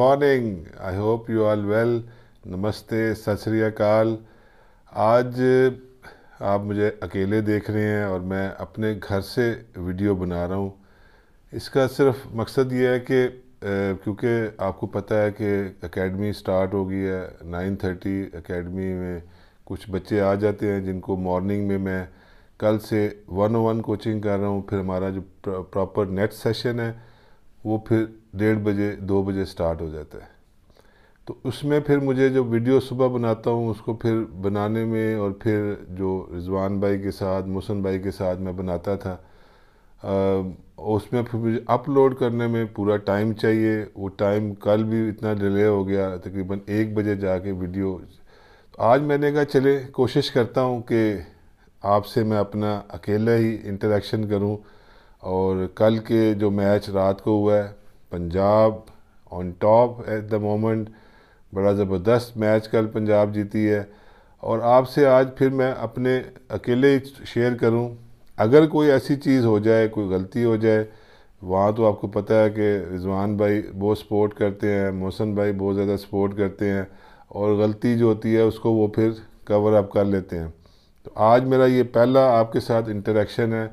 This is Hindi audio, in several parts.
morning I hope you all well नमस्ते सत श्रीकाल आज आप मुझे अकेले देख रहे हैं और मैं अपने घर से वीडियो बना रहा हूँ इसका सिर्फ मकसद ये है कि क्योंकि आपको पता है कि एकेडमी स्टार्ट हो गई है नाइन थर्टी अकेडमी में कुछ बच्चे आ जाते हैं जिनको मॉर्निंग में मैं कल से वन ओ वन कोचिंग कर रहा हूँ फिर हमारा जो प्रॉपर नेट सेशन है वो फिर डेढ़ बजे दो बजे स्टार्ट हो जाता है तो उसमें फिर मुझे जो वीडियो सुबह बनाता हूँ उसको फिर बनाने में और फिर जो रिजवान भाई के साथ मोहसन भाई के साथ मैं बनाता था आ, उसमें फिर मुझे अपलोड करने में पूरा टाइम चाहिए वो टाइम कल भी इतना डिले हो गया तकरीबन एक बजे जाके वीडियो तो आज मैंने कहा चले कोशिश करता हूँ कि आपसे मैं अपना अकेला ही इंटरेक्शन करूँ और कल के जो मैच रात को हुआ है Punjab on top at the moment बड़ा ज़बरदस्त मैच कल पंजाब जीती है और आपसे आज फिर मैं अपने अकेले ही शेयर करूं अगर कोई ऐसी चीज़ हो जाए कोई गलती हो जाए वहाँ तो आपको पता है कि रिजवान भाई बहुत सपोर्ट करते हैं मोहसन भाई बहुत ज़्यादा सपोर्ट करते हैं और गलती जो होती है उसको वो फिर कवर अप कर लेते हैं तो आज मेरा ये पहला आपके साथ इंटरेक्शन है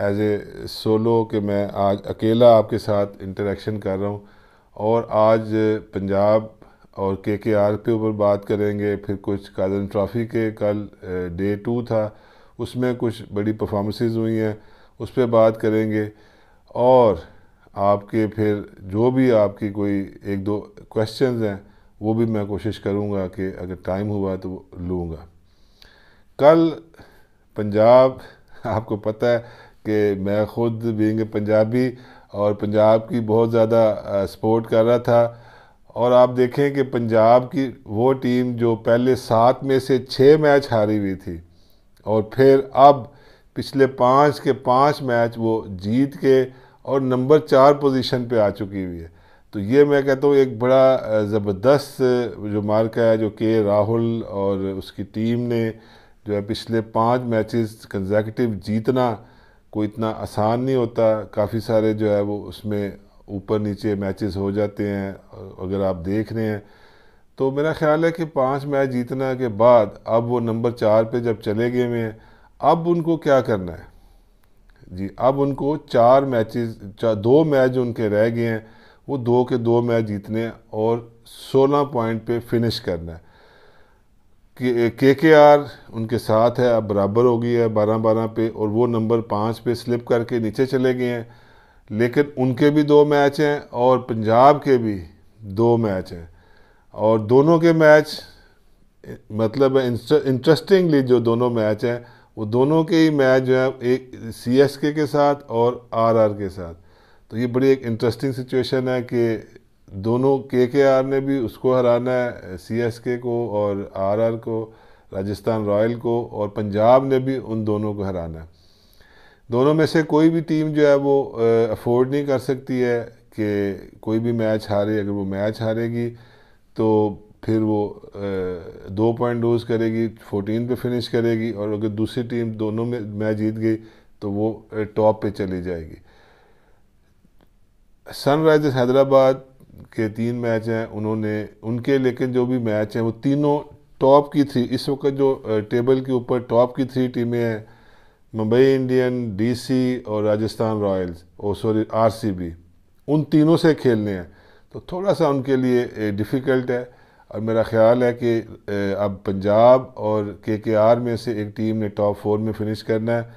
एज ए सोलो कि मैं आज अकेला आपके साथ इंटरेक्शन कर रहा हूँ और आज पंजाब और के के आर के ऊपर बात करेंगे फिर कुछ कादन ट्रॉफ़ी के कल डे टू था उसमें कुछ बड़ी परफॉर्मेंस हुई हैं उस पर बात करेंगे और आपके फिर जो भी आपकी कोई एक दो क्वेश्चंस हैं वो भी मैं कोशिश करूँगा कि अगर टाइम हुआ तो लूँगा कल पंजाब आपको पता है कि मैं ख़ुद बींग पंजाबी और पंजाब की बहुत ज़्यादा सपोर्ट कर रहा था और आप देखें कि पंजाब की वो टीम जो पहले सात में से छः मैच हारी हुई थी और फिर अब पिछले पाँच के पाँच मैच वो जीत के और नंबर चार पोजीशन पे आ चुकी हुई है तो ये मैं कहता हूँ एक बड़ा ज़बरदस्त जो मार्का है जो के राहुल और उसकी टीम ने जो है पिछले पाँच मैचेस कंजेकटिव जीतना कोई इतना आसान नहीं होता काफ़ी सारे जो है वो उसमें ऊपर नीचे मैचेस हो जाते हैं अगर आप देख रहे हैं तो मेरा ख्याल है कि पांच मैच जीतना के बाद अब वो नंबर चार पे जब चले गए हुए हैं अब उनको क्या करना है जी अब उनको चार मैचेस चा, दो मैच जो उनके रह गए हैं वो दो के दो मैच जीतने और सोलह पॉइंट पे फिनिश करना है के के आर उनके साथ है अब बराबर हो गई है बारह बारह पे और वो नंबर पाँच पे स्लिप करके नीचे चले गए हैं लेकिन उनके भी दो मैच हैं और पंजाब के भी दो मैच हैं और दोनों के मैच मतलब इंटरेस्टिंगली जो दोनों मैच हैं वो दोनों के ही मैच जो है एक सी एस के के साथ और आर आर के साथ तो ये बड़ी एक इंटरेस्टिंग सिचुएशन है कि दोनों के के आर ने भी उसको हराना है सी एस के को और आर आर को राजस्थान रॉयल को और पंजाब ने भी उन दोनों को हराना है दोनों में से कोई भी टीम जो है वो अफोर्ड नहीं कर सकती है कि कोई भी मैच हारे अगर वो मैच हारेगी तो फिर वो दो पॉइंट लूज़ करेगी फोर्टीन पे फिनिश करेगी और अगर दूसरी टीम दोनों में मैच जीत गई तो वो टॉप पे चली जाएगी सनराइज़र्स हैदराबाद के तीन मैच हैं उन्होंने उनके लेकिन जो भी मैच हैं वो तीनों टॉप की थ्री इस वक्त जो टेबल के ऊपर टॉप की थ्री टीमें हैं मुंबई इंडियन डीसी और राजस्थान रॉयल्स और सॉरी आरसीबी उन तीनों से खेलने हैं तो थोड़ा सा उनके लिए डिफ़िकल्ट है और मेरा ख्याल है कि अब पंजाब और के के आर में से एक टीम ने टॉप फोर में फिनिश करना है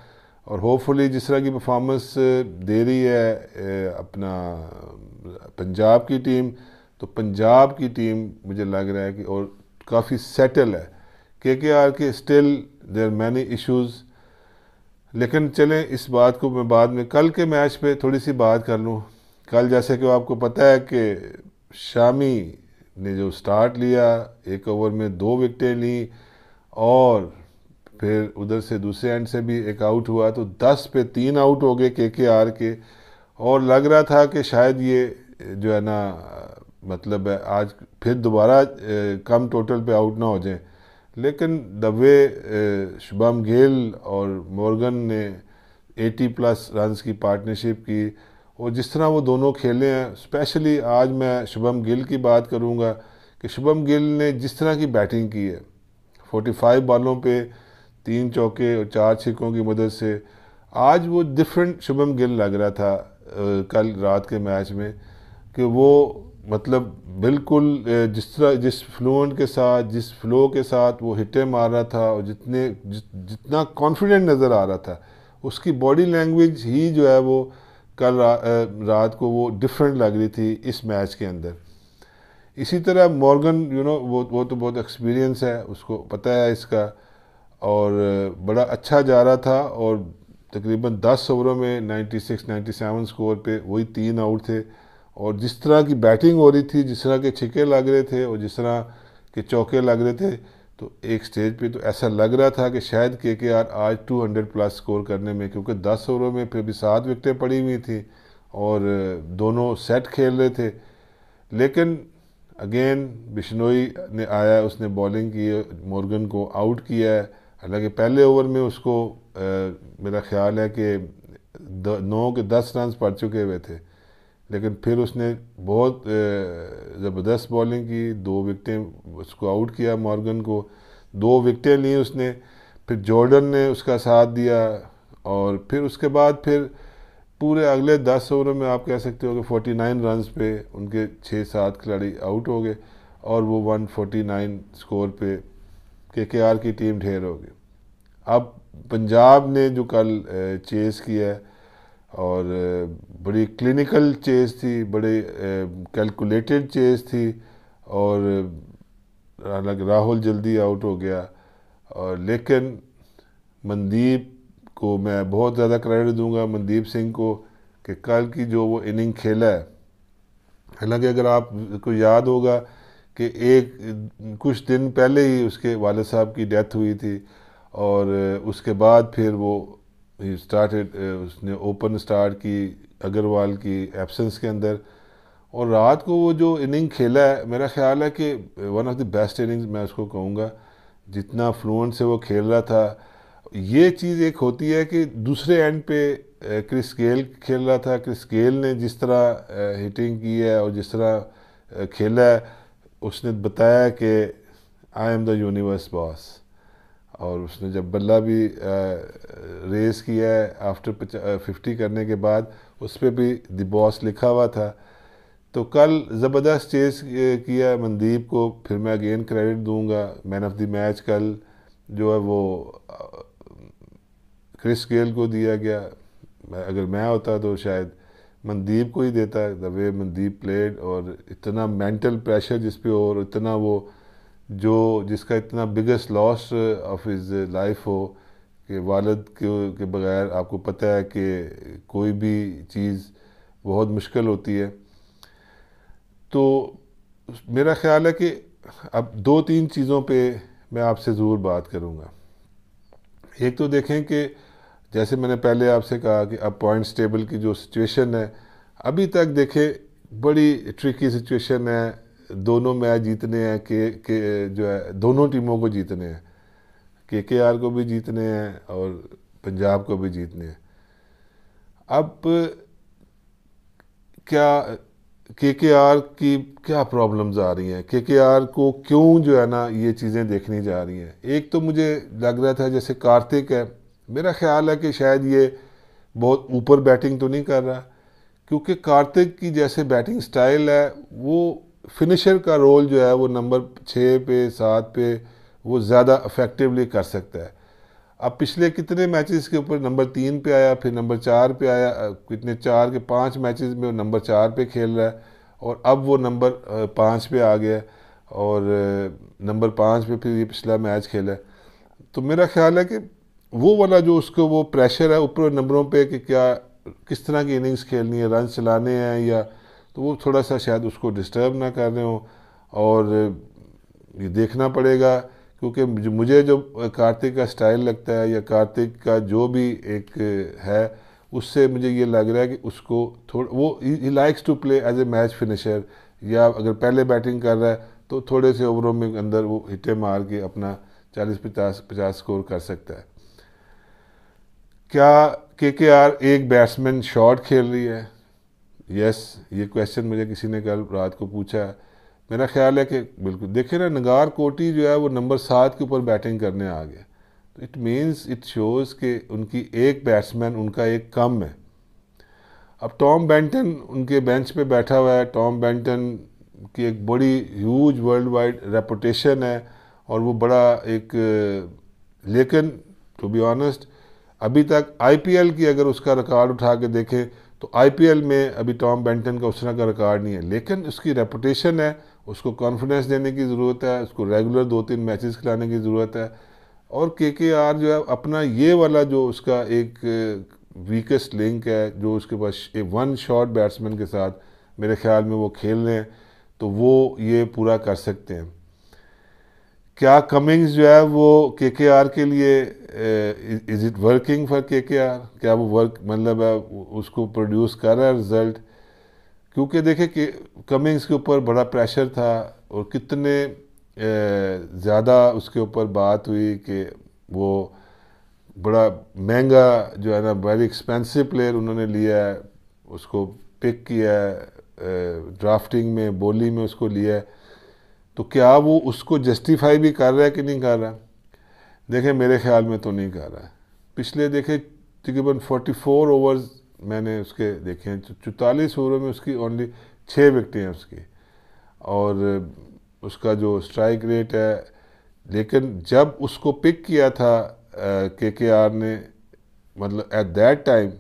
और होपफुली जिस तरह की परफॉर्मेंस uh, दे रही है uh, अपना uh, पंजाब की टीम तो पंजाब की टीम मुझे लग रहा है कि और काफ़ी सेटल है के के आर के स्टिल देर मैनी इशूज़ लेकिन चलें इस बात को मैं बाद में कल के मैच पे थोड़ी सी बात कर लूँ कल जैसे कि आपको पता है कि शामी ने जो स्टार्ट लिया एक ओवर में दो विकटें ली और फिर उधर से दूसरे एंड से भी एक आउट हुआ तो दस पे तीन आउट हो गए के के आर के और लग रहा था कि शायद ये जो है ना मतलब है आज फिर दोबारा कम टोटल पे आउट ना हो जाए लेकिन दबे शुभम गेल और मॉर्गन ने 80 प्लस रन्स की पार्टनरशिप की और जिस तरह वो दोनों खेले हैं स्पेशली आज मैं शुभम गिल की बात करूंगा कि शुभम गिल ने जिस तरह की बैटिंग की है 45 बॉलों पे तीन चौके और चार छिकों की मदद से आज वो डिफरेंट शुभम गिल लग रहा था कल रात के मैच में कि वो मतलब बिल्कुल जिस तरह जिस फ्लूंट के साथ जिस फ्लो के साथ वो हिटे मार रहा था और जितने जितना कॉन्फिडेंट नज़र आ रहा था उसकी बॉडी लैंग्वेज ही जो है वो कल रा, रात को वो डिफरेंट लग रही थी इस मैच के अंदर इसी तरह मॉर्गन यू नो वो वो तो बहुत एक्सपीरियंस है उसको पता है इसका और बड़ा अच्छा जा रहा था और तकरीबन 10 ओवरों में 96, 97 स्कोर पे वही तीन आउट थे और जिस तरह की बैटिंग हो रही थी जिस तरह के छिके लग रहे थे और जिस तरह के चौके लग रहे थे तो एक स्टेज पे तो ऐसा लग रहा था कि शायद के के आर आज 200 प्लस स्कोर करने में क्योंकि 10 ओवरों में फिर भी सात विकटें पड़ी हुई थी और दोनों सेट खेल रहे थे लेकिन अगेन बिश्नोई ने आया उसने बॉलिंग की मॉर्गन को आउट किया है हालांकि पहले ओवर में उसको आ, मेरा ख्याल है कि नौ के दस रन पड़ चुके हुए थे लेकिन फिर उसने बहुत ज़बरदस्त बॉलिंग की दो विकटें उसको आउट किया मॉर्गन को दो विकटें ली उसने फिर जॉर्डन ने उसका साथ दिया और फिर उसके बाद फिर पूरे अगले दस ओवरों में आप कह सकते हो कि फोर्टी नाइन रन पे उनके छः सात खिलाड़ी आउट हो गए और वो वन फोर्टी नाइन स्कोर पे के के आर की टीम ढेर होगी अब पंजाब ने जो कल चेस किया है और बड़ी क्लिनिकल चेस थी बड़े कैलकुलेटेड चेस थी और हालांकि राहुल जल्दी आउट हो गया और लेकिन मनदीप को मैं बहुत ज़्यादा क्रेडिट दूंगा मनदीप सिंह को कि कल की जो वो इनिंग खेला है हालांकि अगर आप को याद होगा कि एक कुछ दिन पहले ही उसके वाल साहब की डेथ हुई थी और उसके बाद फिर वो ही स्टार्टेड उसने ओपन स्टार्ट की अग्रवाल की एब्सेंस के अंदर और रात को वो जो इनिंग खेला है मेरा ख्याल है कि one of the best innings मैं उसको कहूँगा जितना फ्लुएंट से वो खेल रहा था ये चीज़ एक होती है कि दूसरे एंड पे क्रिस गेल खेल रहा था क्रिस गेल ने जिस तरह हिटिंग की है और जिस तरह खेला है उसने बताया कि I am the universe boss और उसने जब बल्ला भी रेस किया है आफ्टर फिफ्टी करने के बाद उस पर भी द बॉस लिखा हुआ था तो कल ज़बरदस्त चेस किया मनदीप को फिर मैं अगेन क्रेडिट दूंगा मैन ऑफ द मैच कल जो है वो क्रिस गेल को दिया गया अगर मैं होता तो शायद मनदीप को ही देता है द वे मनदीप प्लेड और इतना मेंटल प्रेशर जिस पे हो और इतना वो जो जिसका इतना biggest loss of his life हो कि वालद के, के बगैर आपको पता है कि कोई भी चीज़ बहुत मुश्किल होती है तो मेरा ख्याल है कि अब दो तीन चीज़ों पे मैं आपसे ज़रूर बात करूँगा एक तो देखें कि जैसे मैंने पहले आपसे कहा कि अब पॉइंट्स टेबल की जो सिचुएशन है अभी तक देखें बड़ी ट्रिकी सिचुएशन है दोनों मैच जीतने हैं के, के जो है दोनों टीमों को जीतने हैं के के आर को भी जीतने हैं और पंजाब को भी जीतने हैं अब क्या के के आर की क्या प्रॉब्लम्स आ रही हैं के के आर को क्यों जो है ना ये चीज़ें देखनी जा रही हैं एक तो मुझे लग रहा था जैसे कार्तिक है मेरा ख्याल है कि शायद ये बहुत ऊपर बैटिंग तो नहीं कर रहा क्योंकि कार्तिक की जैसे बैटिंग स्टाइल है वो फिनिशर का रोल जो है वो नंबर छः पे सात पे वो ज़्यादा अफेक्टिवली कर सकता है अब पिछले कितने मैचेस के ऊपर नंबर तीन पे आया फिर नंबर चार पे आया कितने चार के पांच मैचेस में वो नंबर चार पे खेल रहा है और अब वो नंबर पाँच पे आ गया और नंबर पाँच पे फिर ये पिछला मैच खेला है तो मेरा ख्याल है कि वो वाला जो उसको वो प्रेशर है ऊपर नंबरों पे कि क्या किस तरह की इनिंग्स खेलनी है रन चलाने हैं या तो वो थोड़ा सा शायद उसको डिस्टर्ब ना कर रहे हो और ये देखना पड़ेगा क्योंकि मुझे जो कार्तिक का स्टाइल लगता है या कार्तिक का जो भी एक है उससे मुझे ये लग रहा है कि उसको थोड़ा वो ही likes to play as a match finisher या अगर पहले बैटिंग कर रहा है तो थोड़े से ओवरों में अंदर वो हिटे मार के अपना चालीस पचास पचास स्कोर कर सकता है क्या के के आर एक बैट्समैन शॉर्ट खेल रही है यस ये क्वेश्चन मुझे किसी ने कल रात को पूछा है मेरा ख्याल है कि बिल्कुल देखिए ना नगार कोटी जो है वो नंबर सात के ऊपर बैटिंग करने आ गया तो इट मीन्स इट शोज़ कि उनकी एक बैट्समैन उनका एक कम है अब टॉम बेंटन उनके बेंच पे बैठा हुआ है टॉम बेंटन की एक बड़ी ह्यूज वर्ल्ड वाइड रेपुटेशन है और वो बड़ा एक लेकिन टू बी ऑनेस्ट अभी तक आईपीएल की अगर उसका रिकॉर्ड उठा के देखें तो आईपीएल में अभी टॉम बेंटन का उस तरह का रिकॉर्ड नहीं है लेकिन उसकी रेपुटेशन है उसको कॉन्फिडेंस देने की ज़रूरत है उसको रेगुलर दो तीन मैचेस खिलाने की ज़रूरत है और के के आर जो है अपना ये वाला जो उसका एक वीकेस्ट लिंक है जो उसके पास एक वन शॉट बैट्समैन के साथ मेरे ख्याल में वो खेल रहे हैं तो वो ये पूरा कर सकते हैं क्या कमिंग्स जो है वो के के आर के लिए इज इट वर्किंग फॉर के के आर क्या वो वर्क मतलब है उसको प्रोड्यूस कर रहा है रिजल्ट क्योंकि देखे कि कमिंग्स के ऊपर बड़ा प्रेशर था और कितने ज़्यादा उसके ऊपर बात हुई कि वो बड़ा महंगा जो है ना वेरी एक्सपेंसिव प्लेयर उन्होंने लिया है उसको पिक किया है ड्राफ्टिंग में बोली में उसको लिया है तो क्या वो उसको जस्टिफाई भी कर रहा है कि नहीं कर रहा देखें मेरे ख्याल में तो नहीं कर रहा है पिछले देखे तकरीबन 44 ओवर्स मैंने उसके देखे हैं चौतालीस ओवर में उसकी ओनली छः विकटें हैं उसकी और उसका जो स्ट्राइक रेट है लेकिन जब उसको पिक किया था के के आर ने मतलब एट दैट टाइम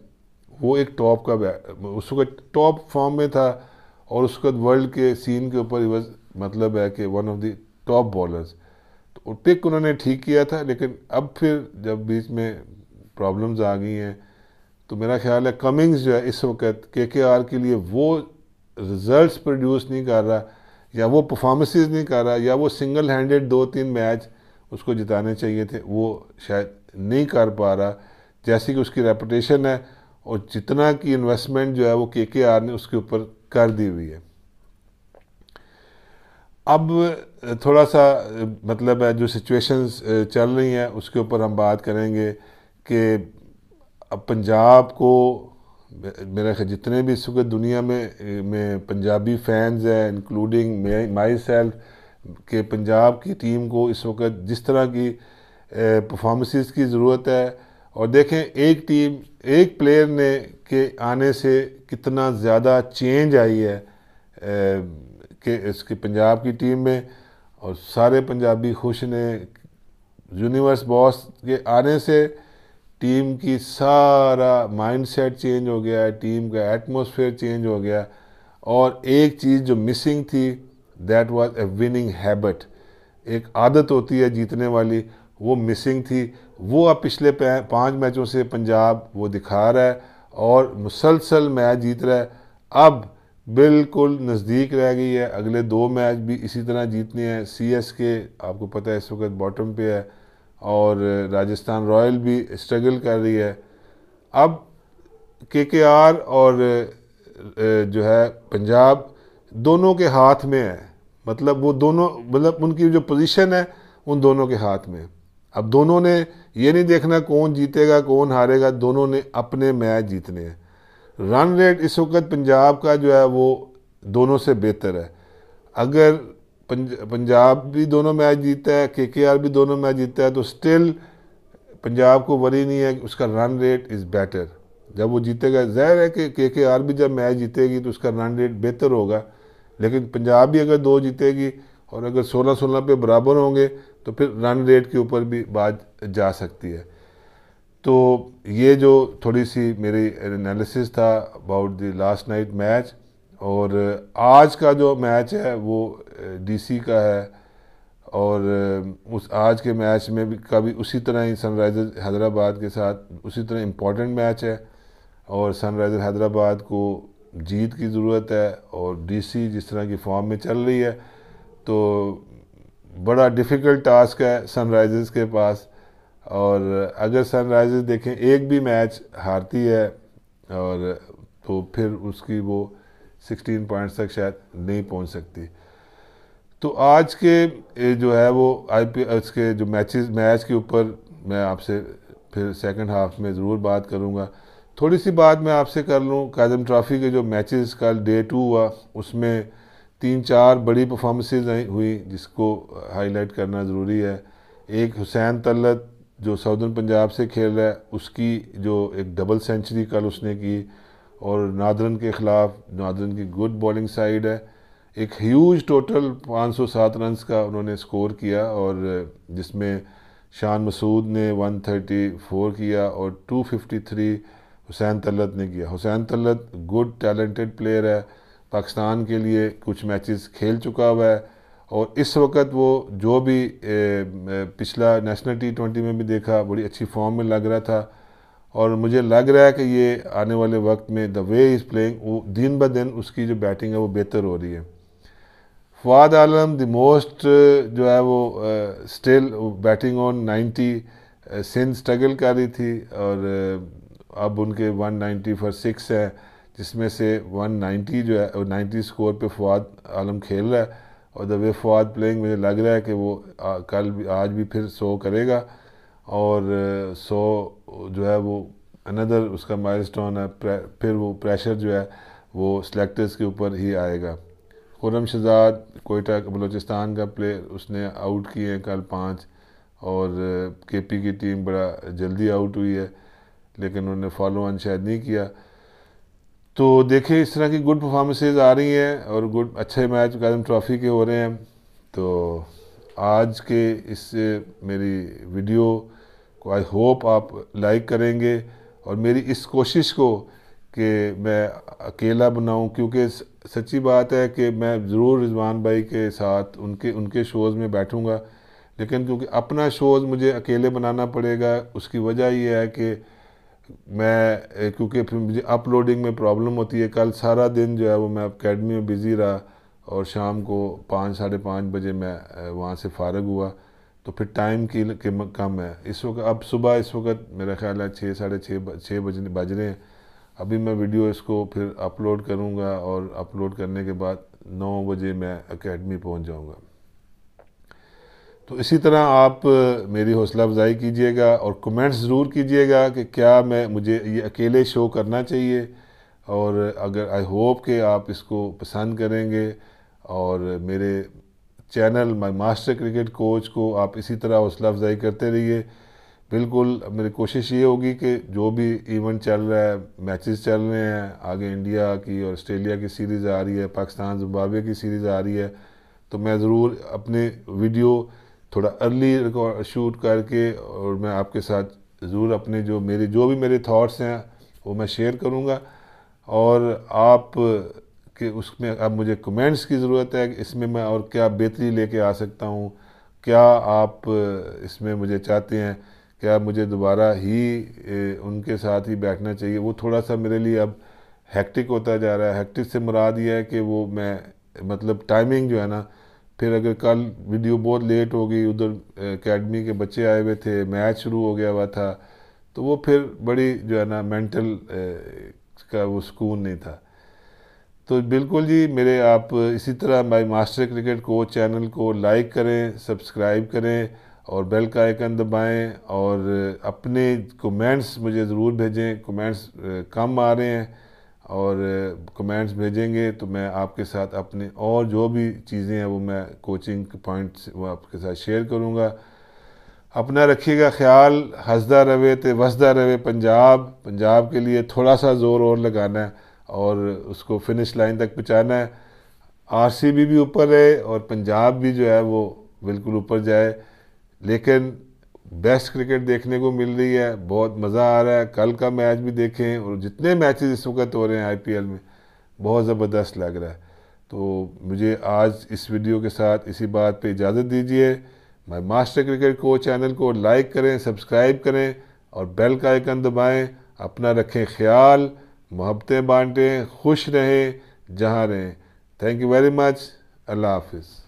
वो एक टॉप का उसका टॉप फॉर्म में था और उसके वर्ल्ड के सीन के ऊपर मतलब है कि one of the top bowlers to pick उन्होंने ठीक किया था लेकिन अब फिर जब बीच में प्रॉब्लम्स आ गई हैं तो मेरा ख्याल है कमिंग्स जो है इस वक्त के के आर के लिए वो रिजल्ट्स प्रोड्यूस नहीं कर रहा या वो परफॉर्मेंसेज नहीं कर रहा या वो सिंगल हैंडेड दो तीन मैच उसको जिताने चाहिए थे वो शायद नहीं कर पा रहा जैसे कि उसकी रेपुटेशन है और जितना की इन्वेस्टमेंट जो है वो के के आर ने उसके ऊपर कर दी हुई है अब थोड़ा सा मतलब जो सिचुएशंस चल रही हैं उसके ऊपर हम बात करेंगे कि अब पंजाब को मेरे ख्याल जितने भी इस वक्त दुनिया में में पंजाबी फैंस हैं इंक्लूडिंग माई सेल्फ के पंजाब की टीम को इस वक्त जिस तरह की परफॉर्मेंसेस की ज़रूरत है और देखें एक टीम एक प्लेयर ने के आने से कितना ज़्यादा चेंज आई है के इसके पंजाब की टीम में और सारे पंजाबी खुश ने यूनिवर्स बॉस के आने से टीम की सारा माइंडसेट चेंज हो गया टीम का एटमॉस्फेयर चेंज हो गया और एक चीज़ जो मिसिंग थी that was a winning habit एक आदत होती है जीतने वाली वो मिसिंग थी वो अब पिछले पाँच मैचों से पंजाब वो दिखा रहा है और मुसलसल मैच जीत रहा है अब बिल्कुल नज़दीक रह गई है अगले दो मैच भी इसी तरह जीतने हैं सी एस के आपको पता है इस वक्त बॉटम पे है और राजस्थान रॉयल भी स्ट्रगल कर रही है अब के के आर और जो है पंजाब दोनों के हाथ में है मतलब वो दोनों मतलब उनकी जो पोजीशन है उन दोनों के हाथ में अब दोनों ने ये नहीं देखना कौन जीतेगा कौन हारेगा दोनों ने अपने मैच जीतने हैं रन रेट इस वक्त पंजाब का जो है वो दोनों से बेहतर है अगर पंजाब भी दोनों मैच जीता है के के आर भी दोनों मैच जीता है तो स्टिल पंजाब को वरी नहीं है उसका रन रेट इज़ बेटर जब वो जीतेगा जहर है कि के के आर भी जब मैच जीतेगी तो उसका रन रेट बेहतर होगा लेकिन पंजाब भी अगर दो जीतेगी और अगर सोलह सोलह पे बराबर होंगे तो फिर रन रेट के ऊपर भी बात जा सकती है तो ये जो थोड़ी सी मेरी एनालिसिस था about the last night match और आज का जो मैच है वो डीसी का है और उस आज के मैच में भी कभी उसी तरह ही सनराइज़र हैदराबाद के साथ उसी तरह इम्पॉर्टेंट मैच है और सनराइज़र हैदराबाद को जीत की ज़रूरत है और डीसी जिस तरह की फॉर्म में चल रही है तो बड़ा डिफ़िकल्ट टास्क है सनराइज़र्स के पास और अगर सनराइज़र्स देखें एक भी मैच हारती है और तो फिर उसकी वो 16 पॉइंट्स तक शायद नहीं पहुंच सकती तो आज के जो है वो आई पी एस के जो मैचेस मैच के ऊपर मैं आपसे फिर सेकंड हाफ में ज़रूर बात करूंगा थोड़ी सी बात मैं आपसे कर लूं काजम ट्रॉफ़ी के जो मैचेस कल डे टू हुआ उसमें तीन चार बड़ी परफॉर्मेंसेज हुई जिसको हाईलाइट करना ज़रूरी है एक हुसैन तलत जो साउदर्न पंजाब से खेल रहा है उसकी जो एक डबल सेंचुरी कल उसने की और नादरन के ख़िलाफ़ नादरन की गुड बॉलिंग साइड है एक ह्यूज टोटल 507 सौ का उन्होंने स्कोर किया और जिसमें शान मसूद ने 134 किया और 253 हुसैन तल्लत ने किया Hussain Talat good talented player है पाकिस्तान के लिए कुछ मैचेस खेल चुका हुआ है और इस वक्त वो जो भी पिछला नेशनल टी ट्वेंटी में भी देखा बड़ी अच्छी फॉर्म में लग रहा था और मुझे लग रहा है कि ये आने वाले वक्त में द वे इज़ प्लेइंग वो दिन ब दिन उसकी जो बैटिंग है वो बेहतर हो रही है फवाद आलम द मोस्ट जो है वो स्टिल बैटिंग ऑन नाइन्टी सिंध स्ट्रगल कर रही थी और अब उनके वन नाइन्टी फॉर सिक्स है जिसमें से वन नाइन्टी जो है नाइन्टी स्कोर पे फवाद आलम खेल रहा है और द वे फॉर प्लेइंग मुझे लग रहा है कि वो आ, कल भी आज भी फिर सो करेगा और सो जो है वो अनदर उसका स्टोन है फिर वो प्रेशर जो है वो सेलेक्टर्स के ऊपर ही आएगा खुरम शहजाद कोयटा बलोचिस्तान का प्लेयर उसने आउट किए हैं कल पाँच और के पी की टीम बड़ा जल्दी आउट हुई है लेकिन उन्होंने फॉलो ऑन शायद नहीं किया तो देखें इस तरह की गुड परफॉर्मेंसेज आ रही हैं और गुड अच्छे मैच कायम ट्रॉफ़ी के हो रहे हैं तो आज के इस मेरी वीडियो को आई होप आप लाइक करेंगे और मेरी इस कोशिश को कि मैं अकेला बनाऊं क्योंकि सच्ची बात है कि मैं ज़रूर रिजवान भाई के साथ उनके उनके शोज़ में बैठूंगा लेकिन क्योंकि अपना शोज़ मुझे अकेले बनाना पड़ेगा उसकी वजह यह है कि मैं क्योंकि फिर मुझे अपलोडिंग में प्रॉब्लम होती है कल सारा दिन जो है वो मैं अकेडमी में बिज़ी रहा और शाम को पाँच साढ़े पाँच बजे मैं वहाँ से फारग हुआ तो फिर टाइम की कम है इस वक्त अब सुबह इस वक्त मेरा ख्याल है छः साढ़े छः छः बजने बज रहे हैं अभी मैं वीडियो इसको फिर अपलोड करूँगा और अपलोड करने के बाद नौ बजे मैं अकेडमी पहुँच जाऊँगा तो इसी तरह आप मेरी हौसला अफजाई कीजिएगा और कमेंट्स ज़रूर कीजिएगा कि क्या मैं मुझे ये अकेले शो करना चाहिए और अगर आई होप कि आप इसको पसंद करेंगे और मेरे channel my master cricket coach को आप इसी तरह हौसला अफजाई करते रहिए बिल्कुल मेरी कोशिश ये होगी कि जो भी इवेंट चल रहा है मैचेस चल रहे हैं आगे इंडिया की और ऑस्ट्रेलिया की सीरीज़ आ रही है पाकिस्तान जम्बाब्वे की सीरीज़ आ रही है तो मैं ज़रूर अपने वीडियो थोड़ा अर्ली रिकॉर्ड शूट करके और मैं आपके साथ ज़रूर अपने जो मेरे जो भी मेरे थाट्स हैं वो मैं शेयर करूँगा और आप के उसमें अब मुझे कमेंट्स की ज़रूरत है कि इसमें मैं और क्या बेहतरी लेके आ सकता हूँ क्या आप इसमें मुझे चाहते हैं क्या मुझे दोबारा ही उनके साथ ही बैठना चाहिए वो थोड़ा सा मेरे लिए अब हैक्टिक होता जा रहा है हैक्टिक से मुराद ये है कि वो मैं मतलब टाइमिंग जो है ना फिर अगर कल वीडियो बहुत लेट हो गई उधर एकेडमी के बच्चे आए हुए थे मैच शुरू हो गया हुआ था तो वो फिर बड़ी जो है ना मेंटल का वो सुकून नहीं था तो बिल्कुल जी मेरे आप इसी तरह my master cricket coach channel को लाइक करें सब्सक्राइब करें और बेल का आइकन दबाएं और अपने कमेंट्स मुझे ज़रूर भेजें कमेंट्स कम आ रहे हैं और कमेंट्स भेजेंगे तो मैं आपके साथ अपने और जो भी चीज़ें हैं वो मैं कोचिंग पॉइंट्स वो आपके साथ शेयर करूँगा अपना रखिएगा ख्याल हंसदा रवे तो वसदा रवे पंजाब पंजाब के लिए थोड़ा सा ज़ोर और लगाना है और उसको फिनिश लाइन तक पहुँचाना है आरसीबी भी ऊपर है और पंजाब भी जो है वो बिल्कुल ऊपर जाए लेकिन बेस्ट क्रिकेट देखने को मिल रही है बहुत मज़ा आ रहा है कल का मैच भी देखें और जितने मैचेस इस वक्त हो रहे हैं आईपीएल में बहुत ज़बरदस्त लग रहा है तो मुझे आज इस वीडियो के साथ इसी बात पे इजाज़त दीजिए मैं मास्टर क्रिकेट को चैनल को लाइक करें सब्सक्राइब करें और बेल का आइकन दबाएं अपना रखें ख्याल मोहब्बतें बांटें खुश रहें जहाँ रहें थैंक यू वेरी मच अल्लाह हाफिज़